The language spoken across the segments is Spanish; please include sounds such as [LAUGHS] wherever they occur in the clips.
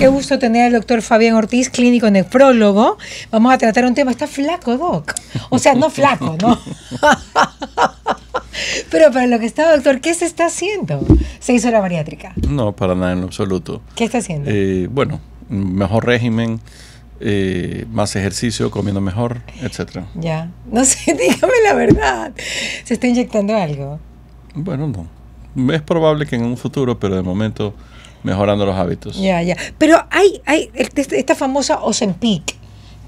Qué gusto tener al doctor Fabián Ortiz, clínico nefrólogo. Vamos a tratar un tema. Está flaco, Doc. O sea, no flaco, ¿no? [LAUGHS] Pero para lo que está, doctor, ¿qué se está haciendo? ¿Se hizo la bariátrica? No, para nada en absoluto. ¿Qué está haciendo? Eh, bueno, mejor régimen. Eh, más ejercicio, comiendo mejor, etcétera. Ya, no sé, [LAUGHS] dígame la verdad. ¿Se está inyectando algo? Bueno, no. Es probable que en un futuro, pero de momento mejorando los hábitos. Ya, ya. Pero hay, hay este, esta famosa Ozempic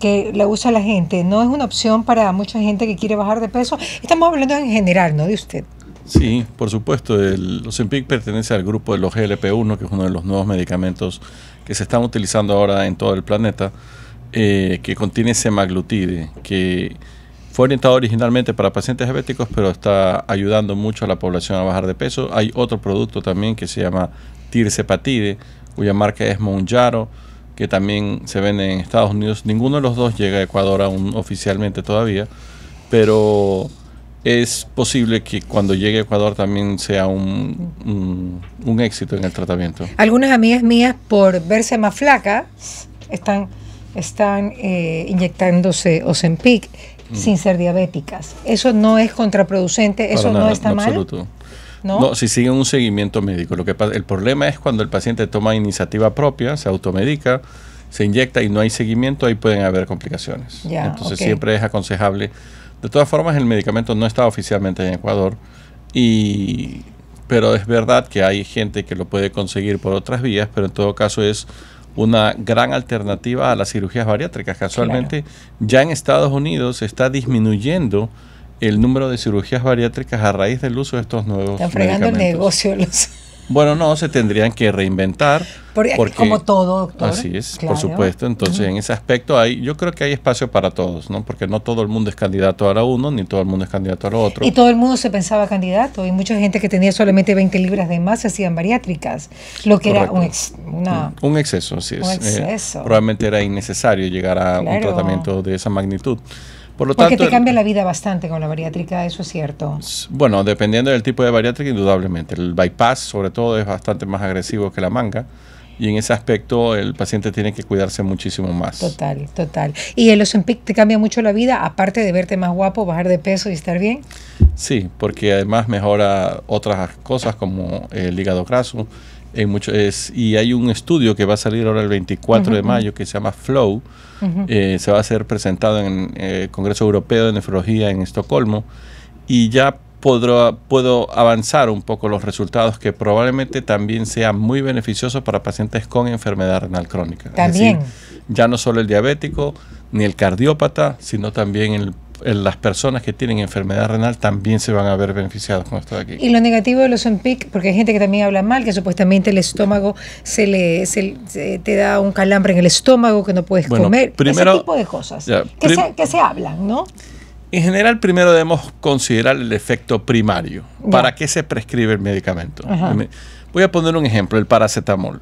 que la usa la gente, no es una opción para mucha gente que quiere bajar de peso. Estamos hablando en general, ¿no? De usted. Sí, por supuesto. El Ozempic pertenece al grupo de los GLP-1, que es uno de los nuevos medicamentos que se están utilizando ahora en todo el planeta, eh, que contiene semaglutide, que fue orientado originalmente para pacientes diabéticos, pero está ayudando mucho a la población a bajar de peso. Hay otro producto también que se llama Tircepatide, cuya marca es Monjaro, que también se vende en Estados Unidos. Ninguno de los dos llega a Ecuador aún oficialmente todavía, pero es posible que cuando llegue a Ecuador también sea un, éxito en el tratamiento. Algunas amigas mías, por verse más flacas, están, están eh, inyectándose Ozempic Mm. sin ser diabéticas. Eso no es contraproducente, eso no está no mal. ¿No? si siguen un seguimiento médico. Lo que el problema es cuando el paciente toma iniciativa propia, se automedica, se inyecta y no hay seguimiento, ahí pueden haber complicaciones. Entonces siempre es aconsejable. De todas formas, el medicamento no está oficialmente en Ecuador y pero es verdad que hay gente que lo puede conseguir por otras vías, pero en todo caso es una gran alternativa a las cirugías bariátricas. Casualmente, ya en Estados Unidos está disminuyendo el número de cirugías bariátricas a raíz del uso de estos nuevos Están fregando el negocio los bueno, no, se tendrían que reinventar. Porque, como todo, doctor. Así es, por supuesto. Entonces, en ese aspecto, hay, yo creo que hay espacio para todos, ¿no? Porque no todo el mundo es candidato a uno, ni todo el mundo es candidato a lo otro. Y todo el mundo se pensaba candidato, y mucha gente que tenía solamente 20 libras de más se hacían bariátricas, lo que era un, mm, un exceso, así es. Eh, probablemente era innecesario llegar a un tratamiento de esa magnitud. Porque te cambia la vida bastante con la bariátrica, eso es cierto. Bueno, dependiendo del tipo de bariátrica, indudablemente. El bypass, sobre todo, es bastante más agresivo que la manga. Y en ese aspecto el paciente tiene que cuidarse muchísimo más. Total, total. ¿Y el Ozempic te cambia mucho la vida, aparte de verte más guapo, bajar de peso y estar bien? Sí, porque además mejora otras cosas como el hígado graso, mucho, es, y hay un estudio que va a salir ahora el 24 de mayo que se llama Flow. Eh, se va a ser presentado en el eh, Congreso Europeo de Nefrología en Estocolmo. Y ya puedo avanzar un poco los resultados que probablemente también sean muy beneficiosos para pacientes con enfermedad renal crónica. También. ya no solo el diabético ni el cardiópata, sino también el las personas que tienen enfermedad renal también se van a ver beneficiadas con esto de aquí. Y lo negativo de los pic porque hay gente que también habla mal, que supuestamente el estómago se le te da un calambre en el estómago que no puedes comer, primero, ese tipo de cosas que, se, hablan, ¿no? En general, primero debemos considerar el efecto primario. ¿Para qué se prescribe el medicamento? Voy a poner un ejemplo, el paracetamol.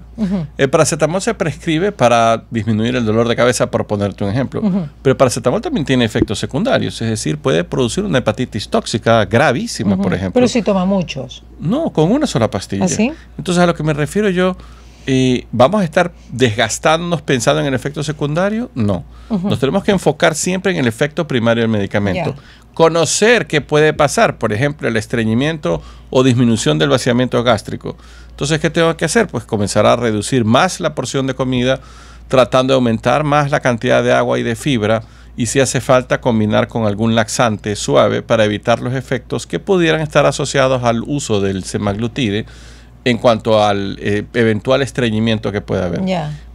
El paracetamol se prescribe para disminuir el dolor de cabeza, por ponerte un ejemplo. Pero el paracetamol también tiene efectos secundarios, es decir, puede producir una hepatitis tóxica gravísima, por ejemplo. Pero si toma muchos. No, con una sola pastilla. ¿Así? ¿Ah, Entonces a lo que me refiero yo ¿vamos a estar desgastándonos pensando en el efecto secundario? No. Nos tenemos que enfocar siempre en el efecto primario del medicamento. Conocer qué puede pasar, por ejemplo, el estreñimiento o disminución del vaciamiento gástrico. Entonces, ¿qué tengo que hacer? Pues comenzar a reducir más la porción de comida, tratando de aumentar más la cantidad de agua y de fibra y si hace falta combinar con algún laxante suave para evitar los efectos que pudieran estar asociados al uso del semaglutide en cuanto al eh, eventual estreñimiento que pueda haber.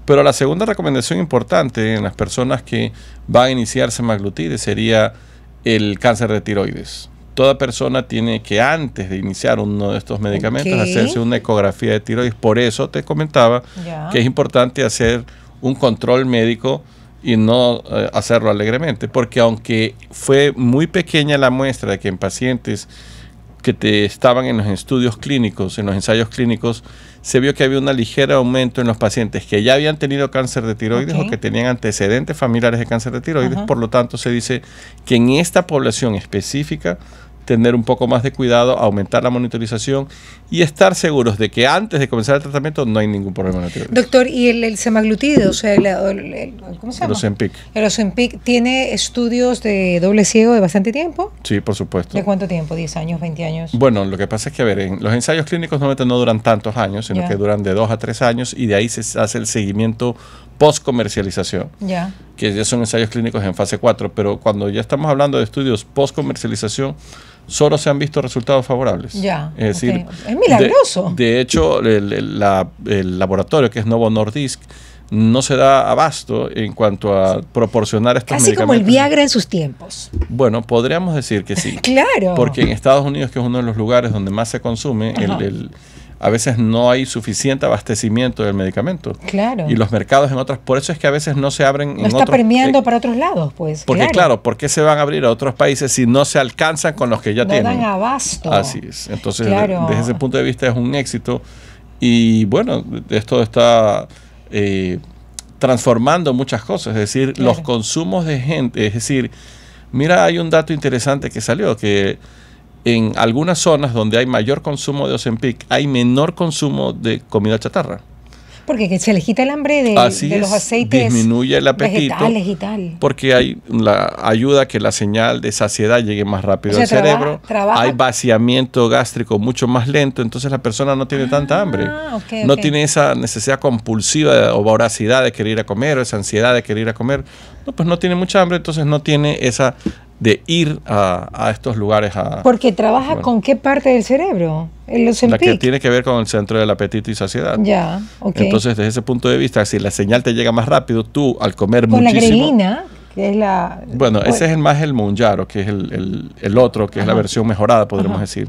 Pero la segunda recomendación importante en las personas que van a iniciar semaglutide sería el cáncer de tiroides. Toda persona tiene que antes de iniciar uno de estos medicamentos hacerse una ecografía de tiroides. Por eso te comentaba que es importante hacer un control médico y no eh, hacerlo alegremente, porque aunque fue muy pequeña la muestra de que en pacientes que te estaban en los estudios clínicos, en los ensayos clínicos, se vio que había un ligero aumento en los pacientes que ya habían tenido cáncer de tiroides o que tenían antecedentes familiares de cáncer de tiroides. Por lo tanto, se dice que en esta población específica tener un poco más de cuidado, aumentar la monitorización y estar seguros de que antes de comenzar el tratamiento no hay ningún problema natural. Doctor, ¿y el, semaglutido? o sea, ¿cómo se llama? El Ozempic. El Ozempic tiene estudios de doble ciego de bastante tiempo. Sí, por supuesto. ¿De cuánto tiempo? ¿10 años, 20 años? Bueno, lo que pasa es que, a ver, los ensayos clínicos normalmente no duran tantos años, sino que duran de 2 a 3 años y de ahí se hace el seguimiento post comercialización, que ya son ensayos clínicos en fase 4, pero cuando ya estamos hablando de estudios post comercialización, solo se han visto resultados favorables. Ya. Es decir, es milagroso. De, hecho, el, laboratorio que es Novo Nordisk no se da abasto en cuanto a proporcionar estos Casi como el Viagra en sus tiempos. Bueno, podríamos decir que sí. [LAUGHS] claro. Porque en Estados Unidos, que es uno de los lugares donde más se consume, el a veces no hay suficiente abastecimiento del medicamento. Claro. Y los mercados en otras, por eso es que a veces no se abren. No está premiando eh, para otros lados, pues. Porque claro. ¿por qué se van a abrir a otros países si no se alcanzan con los que ya tienen? No dan abasto. Así es. Entonces, desde ese punto de vista es un éxito. Y bueno, esto está eh, transformando muchas cosas, es decir, los consumos de gente, es decir, mira, hay un dato interesante que salió, que en algunas zonas donde hay mayor consumo de Ozempic, hay menor consumo de comida chatarra. Porque se le quita el hambre de, los aceites. disminuye el apetito. Vegetales y tal. Porque hay la ayuda que la señal de saciedad llegue más rápido al cerebro. Hay vaciamiento gástrico mucho más lento, entonces la persona no tiene tanta ah, hambre. no tiene esa necesidad compulsiva o voracidad de querer ir a comer, o esa ansiedad de querer ir a comer. No, pues no tiene mucha hambre, entonces no tiene esa de ir a, a estos lugares. A, Porque trabaja con qué parte del cerebro? El la que tiene que ver con el centro del apetito y saciedad. Ya, ok. Entonces, desde ese punto de vista, si la señal te llega más rápido, tú al comer muchísimo... Con la grelina, que es la... Bueno, ese es el más el monjaro que es el, el, otro, que es la versión mejorada, podremos decir.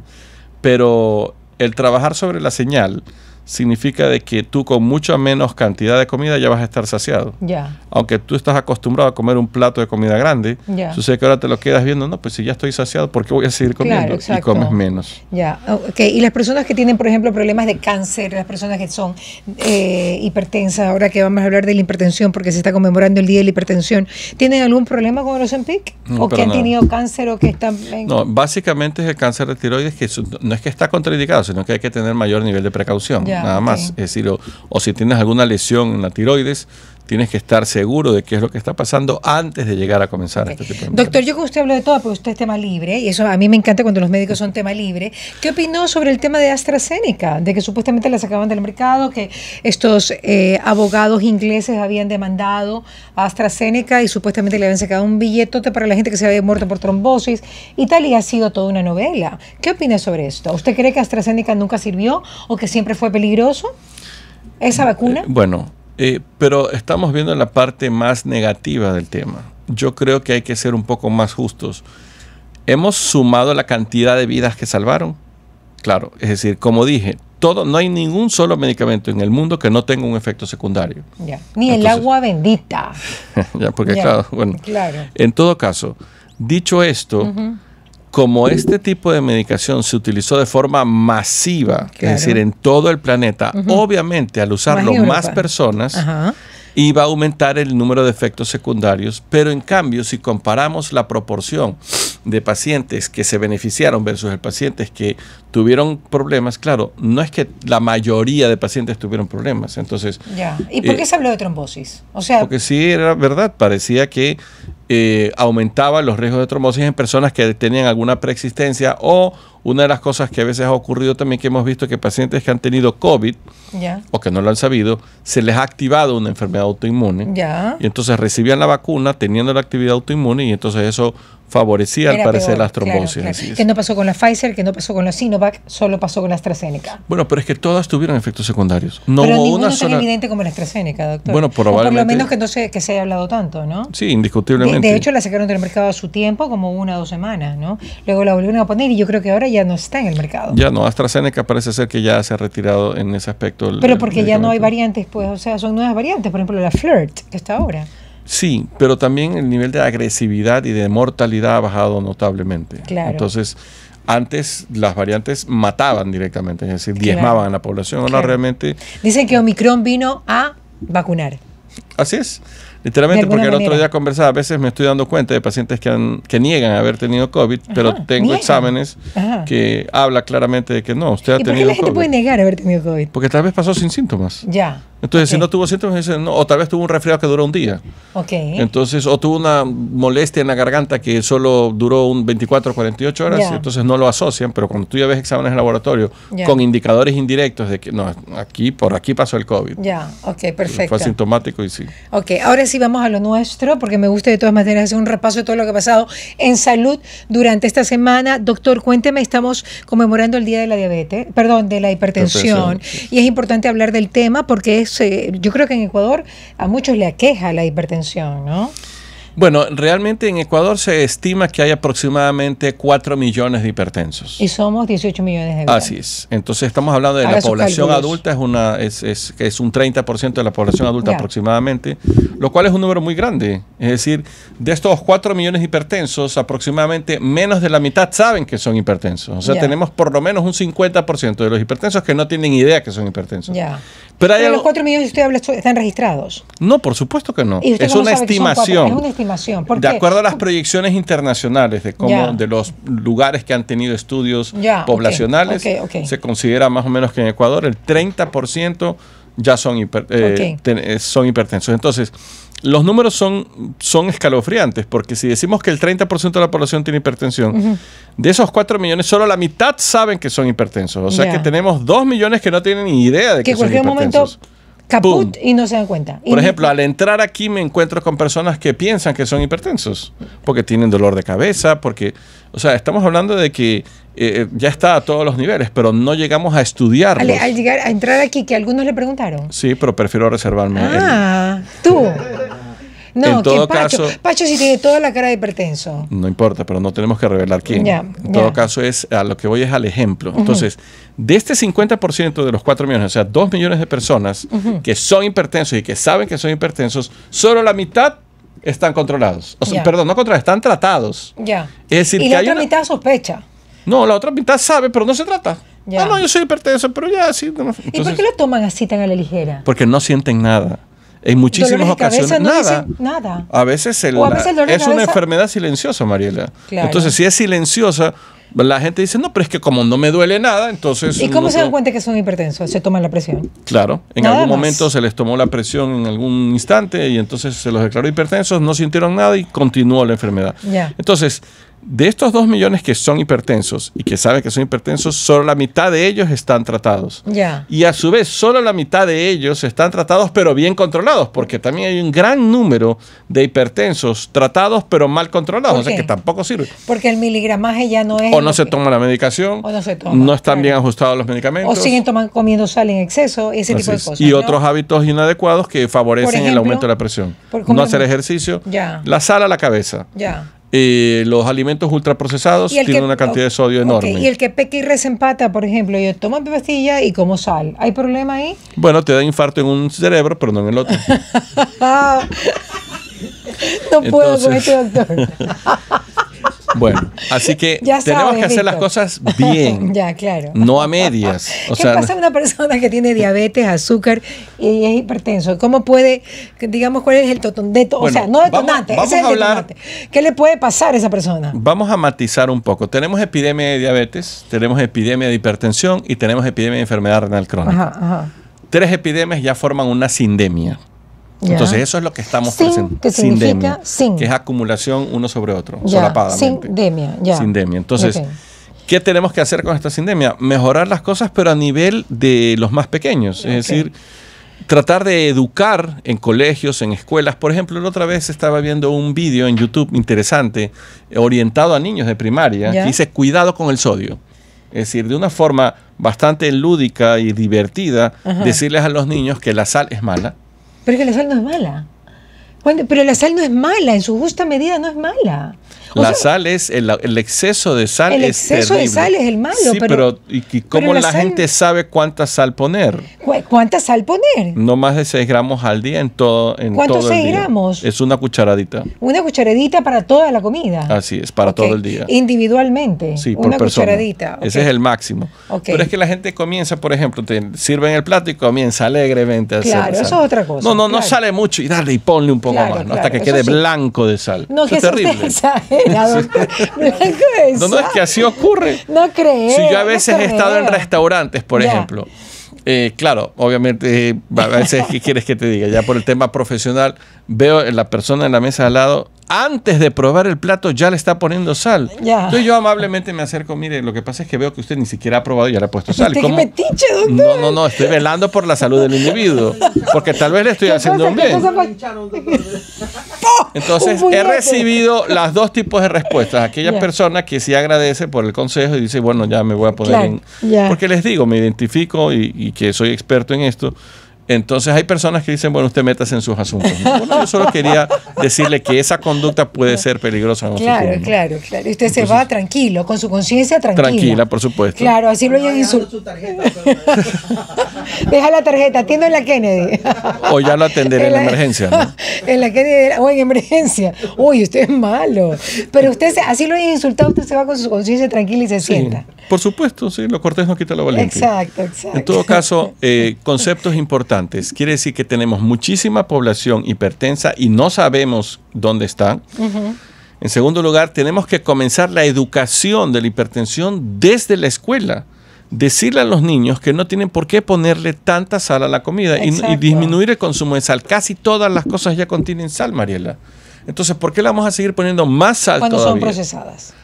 Pero el trabajar sobre la señal significa de que tú con mucha menos cantidad de comida ya vas a estar saciado. Ya. Aunque tú estás acostumbrado a comer un plato de comida grande, Ya. sucede que ahora te lo quedas viendo, no, pues si ya estoy saciado, ¿por qué voy a seguir comiendo? Claro, y comes menos. Ya, Y las personas que tienen, por ejemplo, problemas de cáncer, las personas que son eh, hipertensas, ahora que vamos a hablar de la hipertensión, porque se está conmemorando el Día de la Hipertensión, ¿tienen algún problema con el Ozempic? No, ¿O que han tenido cáncer o que están... No, básicamente es el cáncer de tiroides que no es que está contraindicado, sino que hay que tener mayor nivel de precaución. Nada más. Es decir, o, si tienes alguna lesión en la tiroides, tienes que estar seguro de qué es lo que está pasando antes de llegar a comenzar este tipo de Doctor, yo que usted hablo de todo, porque usted es tema libre, y eso a mí me encanta cuando los médicos son tema libre. ¿Qué opinó sobre el tema de AstraZeneca? De que supuestamente la sacaban del mercado, que estos eh, abogados ingleses habían demandado a AstraZeneca y supuestamente le habían sacado un billetote para la gente que se había muerto por trombosis y tal, y ha sido toda una novela. ¿Qué opina sobre esto? ¿Usted cree que AstraZeneca nunca sirvió o que siempre fue peligroso? ¿Esa eh, vacuna? bueno, eh, pero estamos viendo la parte más negativa del tema. Yo creo que hay que ser un poco más justos. Hemos sumado la cantidad de vidas que salvaron. Claro, es decir, como dije, todo, no hay ningún solo medicamento en el mundo que no tenga un efecto secundario. Ni el agua bendita. [LAUGHS] ya, porque claro, bueno. En todo caso, dicho esto, como este tipo de medicación se utilizó de forma masiva, es decir, en todo el planeta, obviamente al usarlo más personas, iba a aumentar el número de efectos secundarios, pero en cambio, si comparamos la proporción de pacientes que se beneficiaron versus el pacientes que tuvieron problemas, claro, no es que la mayoría de pacientes tuvieron problemas, entonces... ¿y por qué eh, se habló de trombosis? O sea... Porque sí, era verdad, parecía que eh, aumentaba los riesgos de trombosis en personas que tenían alguna preexistencia o una de las cosas que a veces ha ocurrido también que hemos visto que pacientes que han tenido COVID o que no lo han sabido, se les ha activado una enfermedad autoinmune y entonces recibían la vacuna teniendo la actividad autoinmune y entonces eso favorecía al parecer la trombosis. Que no pasó con la Pfizer, que no pasó con la Sinovac, solo pasó con la AstraZeneca. Bueno, pero es que todas tuvieron efectos secundarios. No pero tan evidente como la AstraZeneca, doctor. Bueno, por lo menos que no se, que se haya hablado tanto, ¿no? Sí, indiscutiblemente. De, hecho, la sacaron del mercado a su tiempo, como una o dos semanas, ¿no? Luego la volvieron a poner y yo creo que ahora ya no está en el mercado. Ya no, AstraZeneca parece ser que ya se ha retirado en ese aspecto. pero porque ya no hay variantes, pues, o sea, son nuevas variantes, por ejemplo, la Flirt, que está ahora. Sí, pero también el nivel de agresividad y de mortalidad ha bajado notablemente. Claro. Entonces, antes las variantes mataban directamente, es decir, diezmaban a la población. Ahora realmente. Dicen que Omicron vino a vacunar. Así es. Literalmente, porque el otro día conversaba, a veces me estoy dando cuenta de pacientes que, han, que niegan haber tenido COVID, pero tengo exámenes que habla claramente de que no, usted ha tenido ¿por qué la gente puede negar haber tenido COVID? Porque tal vez pasó sin síntomas. Ya. Entonces, si no tuvo síntomas, no, o tal vez tuvo un resfriado que duró un día. Okay. Entonces, o tuvo una molestia en la garganta que solo duró un 24 o 48 horas, entonces no lo asocian, pero cuando tú ya ves exámenes en laboratorio con indicadores indirectos de que no, aquí, por aquí pasó el COVID. Ya, ok, perfecto. Fue asintomático y sí. Ok, ahora sí vamos a lo nuestro, porque me gusta de todas maneras hacer un repaso de todo lo que ha pasado en salud durante esta semana. Doctor, cuénteme, estamos conmemorando el Día de la Diabetes, perdón, de la hipertensión. y es importante hablar del tema porque es yo creo que en Ecuador a muchos le aqueja la hipertensión, ¿no? Bueno, realmente en Ecuador se estima que hay aproximadamente 4 millones de hipertensos. Y somos 18 millones de habitantes. Así es. Entonces estamos hablando de la población adulta, es, una, es, es, es un 30% de la población adulta aproximadamente, lo cual es un número muy grande. Es decir, de estos 4 millones de hipertensos, aproximadamente menos de la mitad saben que son hipertensos. O sea, tenemos por lo menos un 50% de los hipertensos que no tienen idea que son hipertensos. Ya. Pero, los 4 millones que usted habla están registrados. No, por supuesto que no. es una estimación de acuerdo a las proyecciones internacionales de cómo de los lugares que han tenido estudios poblacionales, se considera más o menos que en Ecuador el 30% ya eh, eh, son, hipertensos. Entonces, los números son, son escalofriantes, porque si decimos que el 30% de la población tiene hipertensión, de esos 4 millones, solo la mitad saben que son hipertensos. O sea que tenemos 2 millones que no tienen ni idea de que, son hipertensos caput y no se dan cuenta. Por ejemplo, al entrar aquí me encuentro con personas que piensan que son hipertensos, porque tienen dolor de cabeza, porque, o sea, estamos hablando de que eh, eh, ya está a todos los niveles, pero no llegamos a estudiar. Al, llegar a entrar aquí, que algunos le preguntaron. Sí, pero prefiero reservarme. Ah, tú. No, en todo Pacho, Pacho sí tiene toda la cara de hipertenso. No importa, pero no tenemos que revelar quién. en todo caso, es a lo que voy es al ejemplo. Entonces, de este 50% de los 4 millones, o sea, 2 millones de personas que son hipertensos y que saben que son hipertensos, solo la mitad están controlados. O perdón, no controlados, están tratados. Ya. y la otra mitad sospecha. No, la otra mitad sabe, pero no se trata. Ya. Ah, no, yo soy hipertenso, pero ya sí. ¿Y por qué lo toman así tan a la ligera? Porque no sienten nada en muchísimas ocasiones nada. nada. A veces, es una enfermedad silenciosa, Mariela. Entonces, si es silenciosa, la gente dice, no, pero es que como no me duele nada, entonces... ¿Y cómo se dan cuenta que son hipertensos? Se toman la presión. Claro, en algún momento se les tomó la presión en algún instante y entonces se los declaró hipertensos, no sintieron nada y continuó la enfermedad. Entonces, de estos dos millones que son hipertensos y que saben que son hipertensos, solo la mitad de ellos están tratados. Ya. Y a su vez, solo la mitad de ellos están tratados pero bien controlados, porque también hay un gran número de hipertensos tratados pero mal controlados, o sea que tampoco sirve. Porque el miligramaje ya no es... O no se toma la medicación, o no, se toma, no están bien ajustados los medicamentos. O siguen tomando, comiendo sal en exceso, ese tipo de cosas. Y otros hábitos inadecuados que favorecen el aumento de la presión. Por, no hacer ejercicio, la sal a la cabeza. Ya los alimentos ultraprocesados tienen una cantidad de sodio enorme. Y el que peca y resempata, por ejemplo, yo tomo mi pastilla y como sal. ¿Hay problema ahí? Bueno, te da infarto en un cerebro, pero no en el otro. [LAUGHS] no puedo con este doctor. [LAUGHS] Bueno, así que tenemos que hacer las cosas [LAUGHS] bien. ya, claro. No a medias. ¿Qué pasa a una persona que tiene diabetes, azúcar y es hipertenso? ¿Cómo puede, digamos, cuál es el totondeto? o sea, no detonante, es el hablar, ¿Qué le puede pasar a esa persona? Vamos a matizar un poco. Tenemos epidemia de diabetes, tenemos epidemia de hipertensión y tenemos epidemia de enfermedad renal crónica. Tres epidemias ya forman una sindemia. Entonces eso es lo que estamos presentando. Que significa sin. Que es acumulación uno sobre otro, ya. Sindemia, ya. Sindemia. Entonces, ¿qué tenemos que hacer con esta sindemia? Mejorar las cosas, pero a nivel de los más pequeños. Es decir, tratar de educar en colegios, en escuelas. Por ejemplo, la otra vez estaba viendo un vídeo en YouTube interesante, orientado a niños de primaria, que dice cuidado con el sodio. Es decir, de una forma bastante lúdica y divertida, decirles a los niños que la sal es mala pero es que la sal no es mala. Pero la sal no es mala, en su justa medida no es mala la sal es, el, exceso de sal el exceso de sal es el malo. Sí, pero, ¿y, cómo la, gente sabe cuánta sal poner? ¿Cuánta sal poner? No más de 6 gramos al día en todo en ¿Cuántos 6 gramos? Es una cucharadita. Una cucharadita para toda la comida. Así es, para todo el día. Individualmente. Sí, por una cucharadita. Ese es el máximo. Pero es que la gente comienza, por ejemplo, te en el plato y comienza alegremente a claro, sal. Claro, eso es otra cosa. No, no, no sale mucho y dale y ponle un poco más, hasta que quede blanco de sal. No, es [LAUGHS] terrible. [LAUGHS] No, no, es que así ocurre. No crees. Si yo a veces he estado en restaurantes, por ejemplo. Eh, claro, obviamente, eh, a veces, ¿qué quieres que te diga? Ya por el tema profesional, veo a la persona en la mesa al lado antes de probar el plato ya le está poniendo sal. Entonces yo amablemente me acerco, mire, lo que pasa es que veo que usted ni siquiera ha probado y ya le ha puesto sal. ¿Qué No, no, no, estoy velando por la salud del individuo, porque tal vez le estoy haciendo un bien. Entonces he recibido las dos tipos de respuestas. Aquella persona que sí agradece por el consejo y dice, bueno, ya me voy a poner en... Porque les digo, me identifico y, y que soy experto en esto. Entonces hay personas que dicen, bueno, usted métase en sus asuntos. [LAUGHS] yo solo quería decirle que esa conducta puede ser peligrosa. En claro, claro, claro. usted se va tranquilo, con su conciencia tranquila. Tranquila, por supuesto. Claro, así lo hayan insultado. [LAUGHS] Deja la tarjeta, atiendo en la Kennedy. [LAUGHS] o ya lo atenderé en, la... emergencia. en la Kennedy, o en emergencia. Uy, usted es malo. Pero usted, así lo hayan insultado, usted se va con su conciencia tranquila y se sienta. Por supuesto, sí, lo cortes no quita la valiente. Exacto, exacto. En todo caso, eh, conceptos importantes. Quiere decir que tenemos muchísima población hipertensa y no sabemos dónde está En segundo lugar, tenemos que comenzar la educación de la hipertensión desde la escuela. Decirle a los niños que no tienen por qué ponerle tanta sal a la comida y, disminuir el consumo de sal. Casi todas las cosas ya contienen sal, Mariela. Entonces, ¿por qué la vamos a seguir poniendo más sal Cuando son procesadas.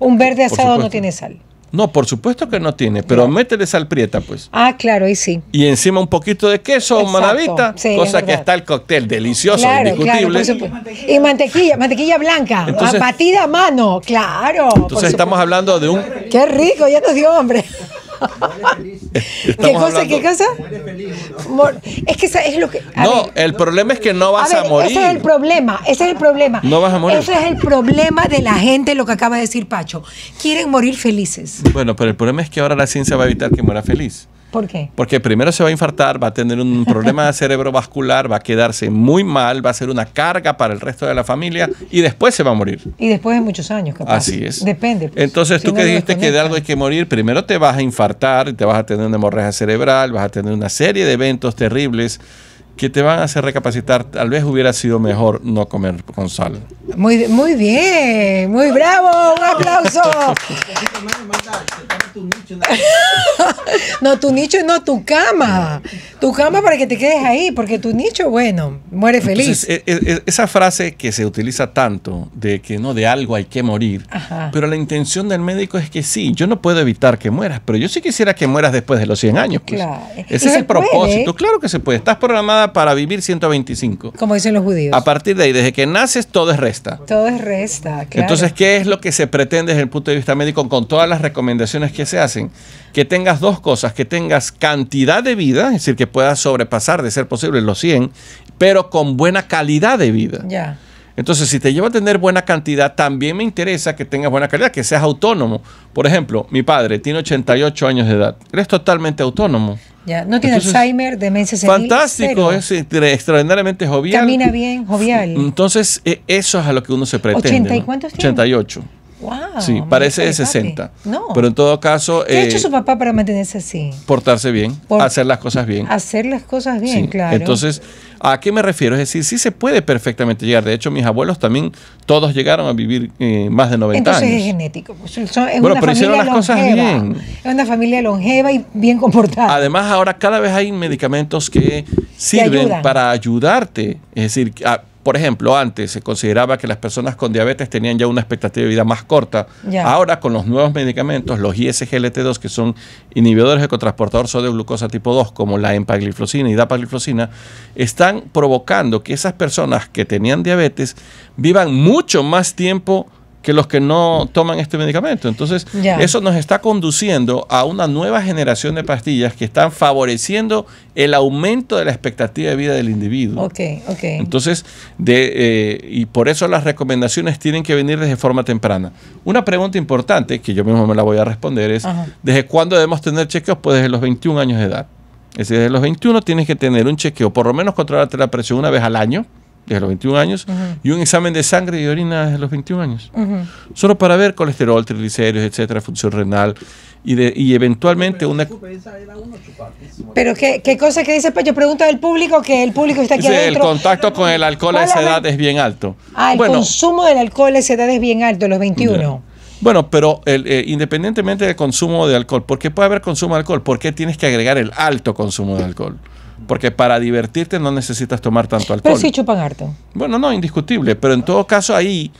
Un verde asado no tiene sal. No, por supuesto que no tiene, pero métele salprieta, pues. Ah, claro, y sí. Y encima un poquito de queso manavita, cosa que está el cóctel delicioso, indiscutible. y, mantequilla. mantequilla, blanca, batida a mano, claro. Entonces estamos hablando de un... Qué rico, ya nos dio hombre. ¿Qué cosa? ¿Qué cosa? Es que es lo que. no, el problema es que no vas a, morir. Ese es el problema. Ese es el problema. No vas a morir. Ese es el problema de la gente, lo que acaba de decir Pacho. Quieren morir felices. Bueno, pero el problema es que ahora la ciencia va a evitar que muera feliz. ¿Por qué? Porque primero se va a infartar, va a tener un problema cerebrovascular, va a quedarse muy mal, va a ser una carga para el resto de la familia y después se va a morir. Y después de muchos años, capaz. Así es. Depende. Pues. Entonces, tú que dijiste que de algo hay que morir, primero te vas a infartar, te vas a tener una hemorragia cerebral, vas a tener una serie de eventos terribles que te van a hacer recapacitar. Tal vez hubiera sido mejor no comer con sal. Muy, muy bien, muy bravo, un aplauso. no, tu nicho no, tu cama. Tu cama para que te quedes ahí, porque tu nicho, bueno, muere feliz. E, e, e, esa frase que se utiliza tanto de que no, de algo hay que morir, pero la intención del médico es que sí, yo no puedo evitar que mueras, pero yo sí quisiera que mueras después de los 100 años. Pues. Ese es el propósito. ¿eh? Claro que se puede. Estás programada para vivir 125. Como dicen los judíos. A partir de ahí, desde que naces, todo es resta. Todo es resta, claro. Entonces, ¿qué es lo que se pretende desde el punto de vista médico con todas las recomendaciones que se hacen? Que tengas dos cosas, que tengas cantidad de vida, es decir, que puedas sobrepasar de ser posible los 100, pero con buena calidad de vida. Ya. Entonces, si te lleva a tener buena cantidad, también me interesa que tengas buena calidad, que seas autónomo. Por ejemplo, mi padre tiene 88 años de edad. Él es totalmente autónomo. Ya, no tiene Alzheimer, demencia senil. Fantástico, es extraordinariamente jovial. Camina bien, jovial. Entonces, eh, eso es a lo que uno se pretende. ¿80 y 88. Wow, sí, parece de 60. No. Pero en todo caso... ¿Qué ha eh, hecho su papá para mantenerse así? Portarse bien, hacer las cosas bien. Hacer las cosas bien, claro. Entonces, ¿a qué me refiero? Es decir, sí se puede perfectamente llegar. De hecho, mis abuelos también, todos llegaron a vivir eh, más de 90 años. Entonces es genético. Pues, bueno, una pero hicieron las cosas bien. Es una familia longeva y bien comportada. Además, ahora cada vez hay medicamentos que sirven para ayudarte. Es decir, a, por ejemplo, antes se consideraba que las personas con diabetes tenían ya una expectativa de vida más corta. Ahora con los nuevos medicamentos, los ISGLT2, que son inhibidores de cotransportador sodio glucosa tipo 2, como la empagliflosina y dapagliflosina, están provocando que esas personas que tenían diabetes vivan mucho más tiempo que los que no toman este medicamento. Entonces, eso nos está conduciendo a una nueva generación de pastillas que están favoreciendo el aumento de la expectativa de vida del individuo. Ok, ok. Entonces, de, eh, y por eso las recomendaciones tienen que venir desde forma temprana. Una pregunta importante, que yo mismo me la voy a responder, es, ¿desde cuándo debemos tener chequeos? Pues desde los 21 años de edad. Es decir, desde los 21 tienes que tener un chequeo, por lo menos controlarte la presión una vez al año desde los 21 años, y un examen de sangre y orina desde los 21 años. Solo para ver colesterol, triglicéridos, etcétera, función renal y, de, eventualmente una... Pero qué, cosa que dice, pues yo pregunto del público, que el público está aquí El contacto con el alcohol a esa edad es bien alto. Ah, el consumo del alcohol a esa edad es bien alto, los 21. Bueno, pero eh, independientemente del consumo de alcohol, ¿por qué puede haber consumo de alcohol? ¿Por qué tienes que agregar el alto consumo de alcohol? Porque para divertirte no necesitas tomar tanto alcohol. Pero si chupan Bueno, no, indiscutible. Pero en todo caso ahí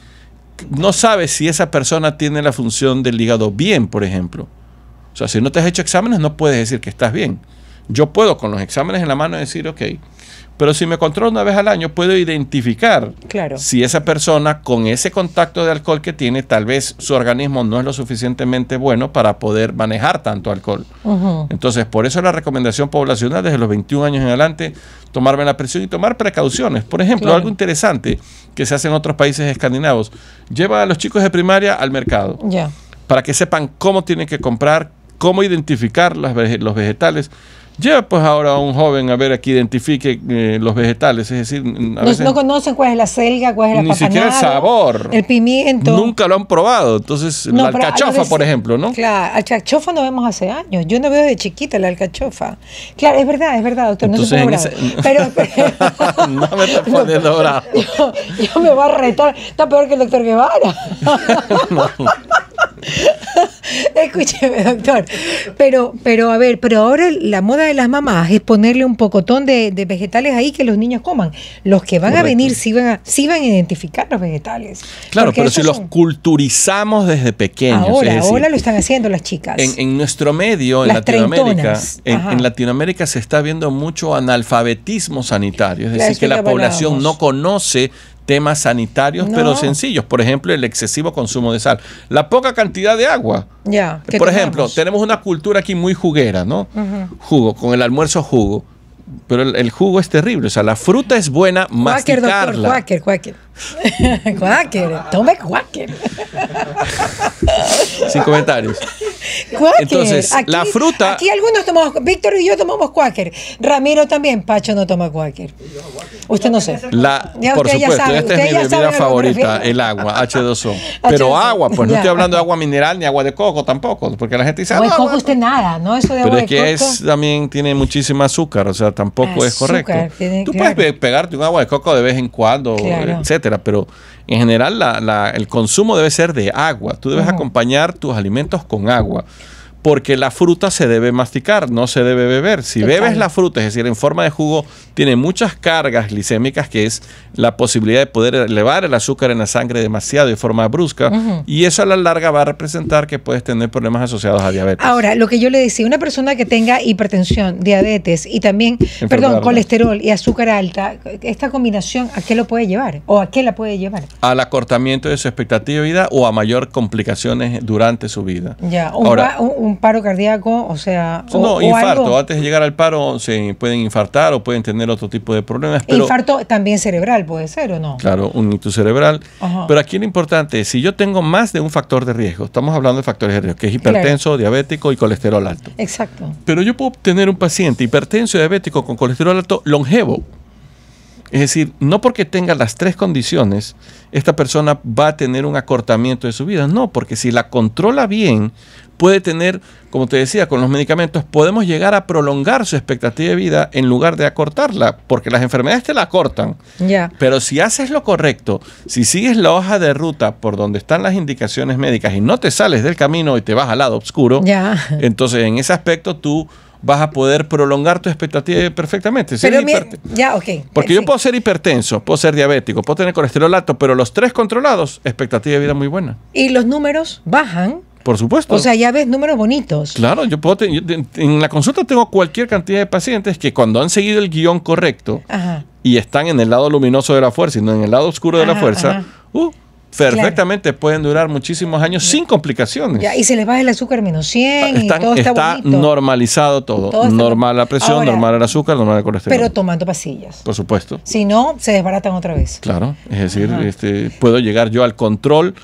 no sabes si esa persona tiene la función del hígado bien, por ejemplo. O sea, si no te has hecho exámenes no puedes decir que estás bien. Yo puedo con los exámenes en la mano decir, ok, pero si me controlo una vez al año, puedo identificar claro. si esa persona con ese contacto de alcohol que tiene, tal vez su organismo no es lo suficientemente bueno para poder manejar tanto alcohol. Entonces, por eso la recomendación poblacional desde los 21 años en adelante, tomarme la presión y tomar precauciones. Por ejemplo, algo interesante que se hace en otros países escandinavos, lleva a los chicos de primaria al mercado. Para que sepan cómo tienen que comprar, cómo identificar los vegetales Lleva pues ahora a un joven a ver a que identifique eh, los vegetales, es decir, no, conocen cuál es la selga, cuál es la Ni siquiera el sabor. El pimiento. Nunca lo han probado. Entonces, la alcachofa, por ejemplo, ¿no? Claro, alcachofa no vemos hace años. Yo no veo de chiquita la alcachofa. Claro, es verdad, es verdad, doctor, no se puede Pero, [LAUGHS] no me está poniendo bravo. Yo, me voy a retar. Está peor que el doctor Guevara. [LAUGHS] [LAUGHS] Escúcheme, doctor. Pero, pero a ver, pero ahora la moda de las mamás es ponerle un pocotón de, vegetales ahí que los niños coman. Los que van a venir sí van a, van a identificar los vegetales. Claro, pero si los culturizamos desde pequeños. Ahora, ahora lo están haciendo las chicas. En, nuestro medio, en Latinoamérica, en, Latinoamérica se está viendo mucho analfabetismo sanitario. Es decir, que la población no conoce temas sanitarios, pero sencillos. Por ejemplo, el excesivo consumo de sal. La poca cantidad de agua. Ya. Por ejemplo, tenemos una cultura aquí muy juguera, ¿no? Jugo, con el almuerzo jugo. Pero el, jugo es terrible. O sea, la fruta es buena masticarla. doctor, [LAUGHS] Quaker, tome Quaker. [LAUGHS] Sin comentarios. Quaker. Entonces, la fruta. Aquí algunos tomamos, Víctor y yo tomamos Quaker. Ramiro también, Pacho no toma Quaker. Usted no sé. La, por supuesto, esta es mi bebida favorita, el agua, H2O. [LAUGHS] Pero agua, pues no estoy hablando de agua mineral ni agua de coco tampoco, porque la gente dice. Ah, agua de coco usted nada, ¿no? Eso de agua Pero es que Es, también tiene muchísima azúcar, o sea, tampoco es correcto. Tú puedes pegarte un agua de coco de vez en cuando, etcétera pero en general el consumo debe ser de agua. Tú debes acompañar tus alimentos con agua porque la fruta se debe masticar, no se debe beber. Si bebes la fruta, es decir, en forma de jugo, tiene muchas cargas glicémicas, que es la posibilidad de poder elevar el azúcar en la sangre demasiado de forma brusca, y eso a la larga va a representar que puedes tener problemas asociados a diabetes. Ahora, lo que yo le decía, una persona que tenga hipertensión, diabetes y también, perdón, colesterol y azúcar alta, esta combinación, ¿a qué lo puede llevar? ¿O a qué la puede llevar? Al acortamiento de su expectativa de vida o a mayor complicaciones durante su vida. Ya, un un paro cardíaco, o sea... no, infarto. Antes de llegar al paro se pueden infartar o pueden tener otro tipo de problemas. infarto también cerebral puede ser o no. Claro, un ictus cerebral. Pero aquí lo importante es, si yo tengo más de un factor de riesgo, estamos hablando de factores de riesgo, que es hipertenso, diabético y colesterol alto. Exacto. Pero yo puedo tener un paciente hipertenso, diabético con colesterol alto longevo. Es decir, no porque tenga las tres condiciones, esta persona va a tener un acortamiento de su vida. No, porque si la controla bien, puede tener, como te decía, con los medicamentos, podemos llegar a prolongar su expectativa de vida en lugar de acortarla, porque las enfermedades te la acortan. Ya. Pero si haces lo correcto, si sigues la hoja de ruta por donde están las indicaciones médicas y no te sales del camino y te vas al lado oscuro, entonces en ese aspecto tú vas a poder prolongar tu expectativa perfectamente. Pero ya, okay. Porque eh, yo puedo ser hipertenso, puedo ser diabético, puedo tener colesterol alto, pero los tres controlados, expectativa de vida muy buena. Y los números bajan por supuesto. O sea, ya ves números bonitos. Claro, yo puedo en la consulta tengo cualquier cantidad de pacientes que cuando han seguido el guión correcto y están en el lado luminoso de la fuerza y no en el lado oscuro de la fuerza, uh, perfectamente pueden durar muchísimos años sin complicaciones. y se les baja el azúcar menos 100 y está, normalizado todo. normal la presión, normal el azúcar, normal el colesterol. Pero tomando pastillas. Por supuesto. Si no, se desbaratan otra vez. Claro, es decir, este, puedo llegar yo al control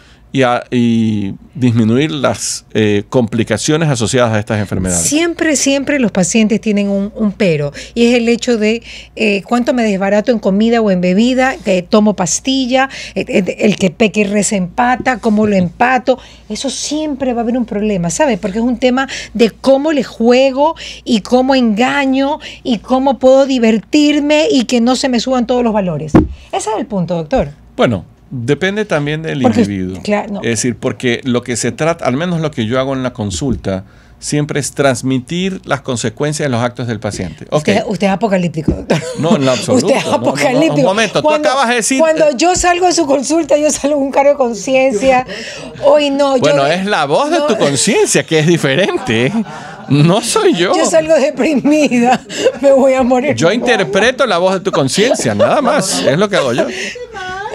y, disminuir las eh, complicaciones asociadas a estas enfermedades. Siempre, siempre los pacientes tienen un, pero y es el hecho de eh, cuánto me desbarato en comida o en bebida, que tomo pastilla, eh, el que peque y reza empata, cómo lo empato. Eso siempre va a haber un problema, ¿sabes? Porque es un tema de cómo le juego y cómo engaño y cómo puedo divertirme y que no se me suban todos los valores. Ese es el punto, doctor. Bueno, Depende también del individuo. Es decir, porque lo que se trata, al menos lo que yo hago en la consulta, siempre es transmitir las consecuencias de los actos del paciente. Usted, es apocalíptico, doctor. No, en absoluto. [LAUGHS] Usted es apocalíptico. un momento, cuando, tú acabas de decir... Cuando eh, yo salgo de su consulta, yo salgo un cargo de conciencia. Hoy no. Bueno, es la voz de tu eh. conciencia que es diferente. No soy yo. Yo salgo deprimida. [LAUGHS] Me voy a morir. Yo interpreto la voz de tu conciencia, nada más. Es lo que hago yo. [LAUGHS]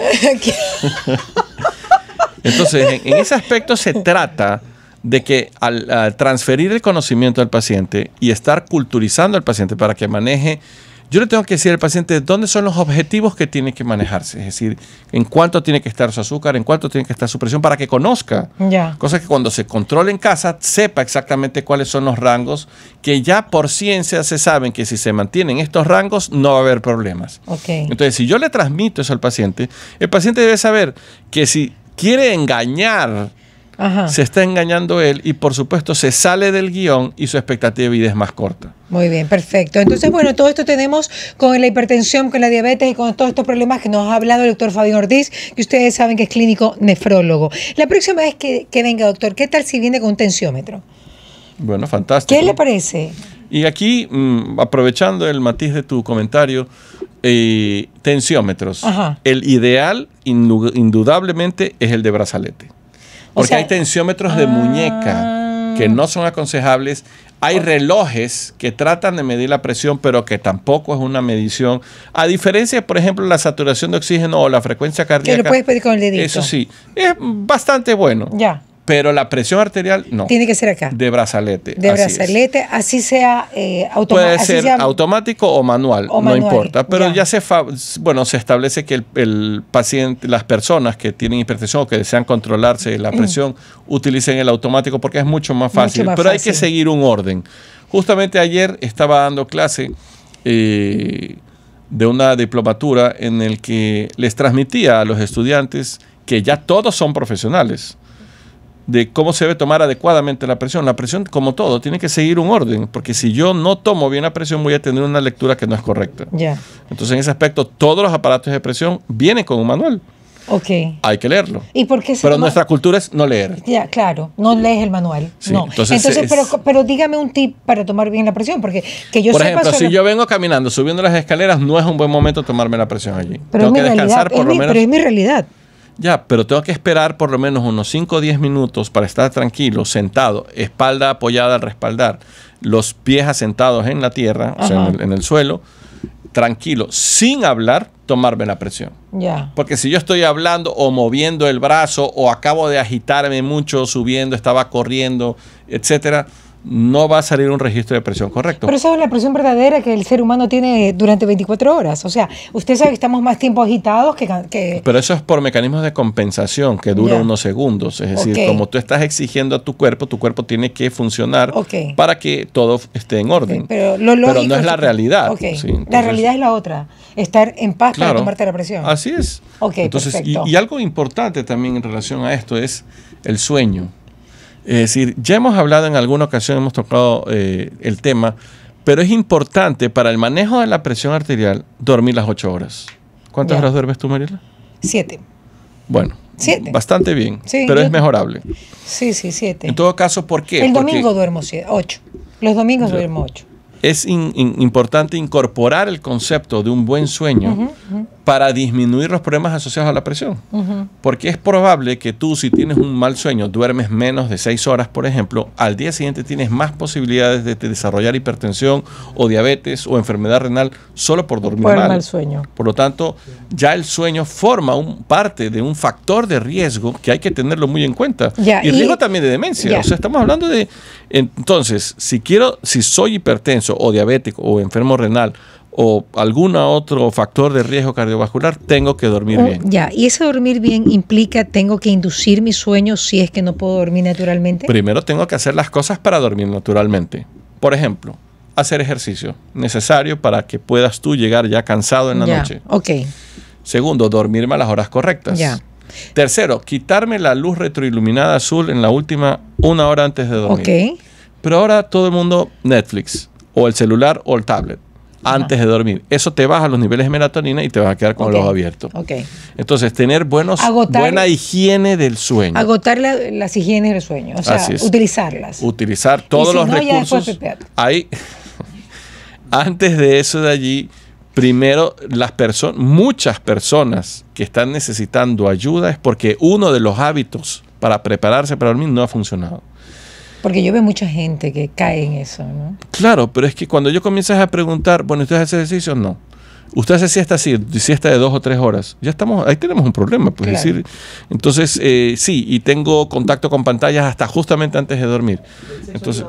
Entonces, en, ese aspecto se trata de que al transferir el conocimiento al paciente y estar culturizando al paciente para que maneje yo le tengo que decir al paciente dónde son los objetivos que tiene que manejarse, es decir, en cuánto tiene que estar su azúcar, en cuánto tiene que estar su presión, para que conozca. cosas Cosa que cuando se controle en casa, sepa exactamente cuáles son los rangos, que ya por ciencia se saben que si se mantienen estos rangos no va a haber problemas. Entonces, si yo le transmito eso al paciente, el paciente debe saber que si quiere engañar se está engañando él y por supuesto se sale del guión y su expectativa de vida es más corta. Muy bien, perfecto. Entonces, bueno, todo esto tenemos con la hipertensión, con la diabetes y con todos estos problemas que nos ha hablado el doctor Fabián Ortiz, que ustedes saben que es clínico nefrólogo. La próxima vez que, venga, doctor, ¿qué tal si viene con un tensiómetro? Bueno, fantástico. ¿Qué le parece? Y aquí, mm, aprovechando el matiz de tu comentario, eh, tensiómetros. El ideal, indudablemente, es el de brazalete. Porque hay tensiómetros de muñeca ah. que no son aconsejables. Hay relojes que tratan de medir la presión, pero que tampoco es una medición. A diferencia, por ejemplo, la saturación de oxígeno o la frecuencia cardíaca. Que lo puedes pedir con el dedito. Eso sí, es bastante bueno. Ya. Pero la presión arterial no. Tiene que ser acá. De brazalete. De brazalete, así sea eh, automático. Puede ser automático o manual, no importa. Pero ya, se, bueno, se establece que el, paciente, las personas que tienen hipertensión o que desean controlarse la mm. presión, utilicen el automático porque es mucho más fácil. pero hay que seguir un orden. Justamente ayer estaba dando clase. Eh, de una diplomatura en el que les transmitía a los estudiantes que ya todos son profesionales de cómo se debe tomar adecuadamente la presión. La presión, como todo, tiene que seguir un orden, porque si yo no tomo bien la presión, voy a tener una lectura que no es correcta. Entonces, en ese aspecto, todos los aparatos de presión vienen con un manual. Okay. Hay que leerlo. ¿Y por pero nuestra cultura es no leer. Ya, claro, no lees el manual. no. Entonces, pero, pero, dígame un tip para tomar bien la presión, porque que yo Por ejemplo, si yo vengo caminando, subiendo las escaleras, no es un buen momento tomarme la presión allí. Tengo que descansar por lo menos. Pero es mi realidad. Ya, pero tengo que esperar por lo menos unos 5 o 10 minutos para estar tranquilo, sentado, espalda apoyada al respaldar, los pies asentados en la tierra, o sea, en, el, suelo, tranquilo, sin hablar, tomarme la presión. Ya. Porque si yo estoy hablando o moviendo el brazo o acabo de agitarme mucho, subiendo, estaba corriendo, etcétera, no va a salir un registro de presión correcto. Pero esa es la presión verdadera que el ser humano tiene durante 24 horas. O sea, usted sabe que estamos más tiempo agitados que... Pero eso es por mecanismos de compensación que dura unos segundos. Es decir, como tú estás exigiendo a tu cuerpo, tu cuerpo tiene que funcionar para que todo esté en orden. Pero, lo Pero, no es la realidad. Pues, la realidad es la otra. Estar en paz para tomarte la presión. Así es. entonces, y algo importante también en relación a esto es el sueño. Es decir, ya hemos hablado en alguna ocasión, hemos tocado eh, el tema, pero es importante para el manejo de la presión arterial dormir las ocho horas. ¿Cuántas horas duermes tú, Mariela? Siete. Bueno, Siete. Bastante bien, pero es mejorable. Sí, sí, siete. En todo caso, ¿por qué? El domingo duermo siete, ocho. Los domingos duermo ocho. Es importante incorporar el concepto de un buen sueño para disminuir los problemas asociados a la presión. Porque es probable que tú, si tienes un mal sueño, duermes menos de seis horas, por ejemplo, al día siguiente tienes más posibilidades de desarrollar hipertensión o diabetes o enfermedad renal solo por dormir por mal. sueño. Por lo tanto, ya el sueño forma un, parte de un factor de riesgo que hay que tenerlo muy en cuenta. y riesgo también de demencia. O sea, estamos hablando de... Entonces, si quiero, si soy hipertenso o diabético o enfermo renal, o algún otro factor de riesgo cardiovascular, tengo que dormir oh, bien. Ya, y ese dormir bien implica tengo que inducir mi sueño si es que no puedo dormir naturalmente. Primero tengo que hacer las cosas para dormir naturalmente. Por ejemplo, hacer ejercicio necesario para que puedas tú llegar ya cansado en la noche. Ok. Segundo, dormirme a las horas correctas. Ya. Tercero, quitarme la luz retroiluminada azul en la última una hora antes de dormir. Ok. Pero ahora todo el mundo Netflix o el celular o el tablet antes de dormir. Eso te baja los niveles de melatonina y te vas a quedar con los ojos abiertos. Okay. Entonces, tener buenos, buena higiene del sueño. Agotar las higienes del sueño, o sea, utilizarlas. Utilizar todos los recursos. Ahí, [LAUGHS] antes de eso de allí, primero, las personas, muchas personas que están necesitando ayuda es porque uno de los hábitos para prepararse para dormir no ha funcionado. Porque yo veo mucha gente que cae en eso, ¿no? Claro, pero es que cuando yo comienzas a preguntar, bueno, ¿usted hace ejercicio? No. Usted hace siesta así, siesta de dos o tres horas. Ya estamos, ahí tenemos un problema, pues decir. Entonces, eh, sí, y tengo contacto con pantallas hasta justamente antes de dormir. Entonces,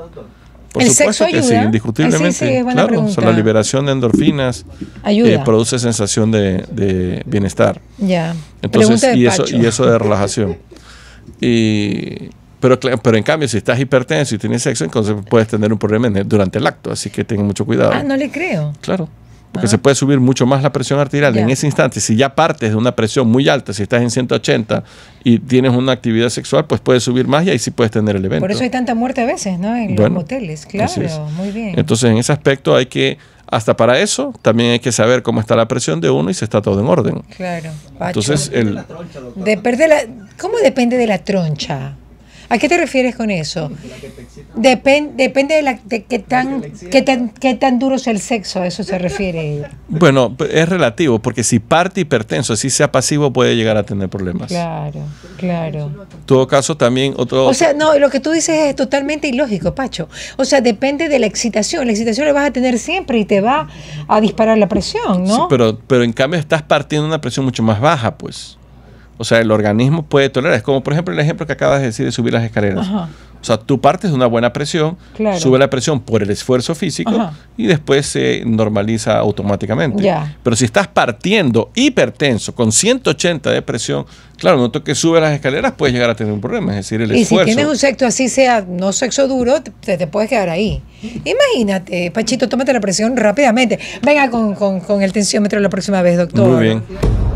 por supuesto que sí, indiscutiblemente. Ah, claro, la liberación de endorfinas eh, produce sensación de, bienestar. Ya. Entonces, y, eso, y eso de relajación. [LAUGHS] Y pero, en cambio, si estás hipertenso y tienes sexo, entonces puedes tener un problema durante el acto. Así que ten mucho cuidado. Ah, no le creo. Claro. Porque ah. se puede subir mucho más la presión arterial en ese instante. Si ya partes de una presión muy alta, si estás en 180 y tienes una actividad sexual, pues puedes subir más y ahí sí puedes tener el evento. Por eso hay tanta muerte a veces, ¿no? En los moteles, claro, muy bien. Entonces, en ese aspecto hay que hasta para eso también hay que saber cómo está la presión de uno y si está todo en orden. Claro. Entonces, el, depende la, ¿cómo depende de la troncha? ¿A qué te refieres con eso? Depen depende de, la, de qué, tan, qué, qué tan duro es el sexo, a eso se refiere Bueno, es relativo, porque si parte hipertenso, si sea pasivo, puede llegar a tener problemas. Claro, claro. En todo caso, también otro... O sea, no, lo que tú dices es totalmente ilógico, Pacho. O sea, depende de la excitación. La excitación la vas a tener siempre y te va a disparar la presión, ¿no? Sí, pero, pero en cambio estás partiendo una presión mucho más baja, pues. O sea, el organismo puede tolerar. Es como, por ejemplo, el ejemplo que acabas de decir de subir las escaleras. O sea, tú partes de una buena presión, sube la presión por el esfuerzo físico y después se normaliza automáticamente. Pero si estás partiendo hipertenso con 180 de presión, claro, noto que sube las escaleras, puedes llegar a tener un problema. Es decir, el y si tienes un sexo así, sea no sexo duro, te, te puedes quedar ahí. Imagínate, Pachito, tómate la presión rápidamente. Venga con, con el tensiómetro la próxima vez, doctor. Muy bien.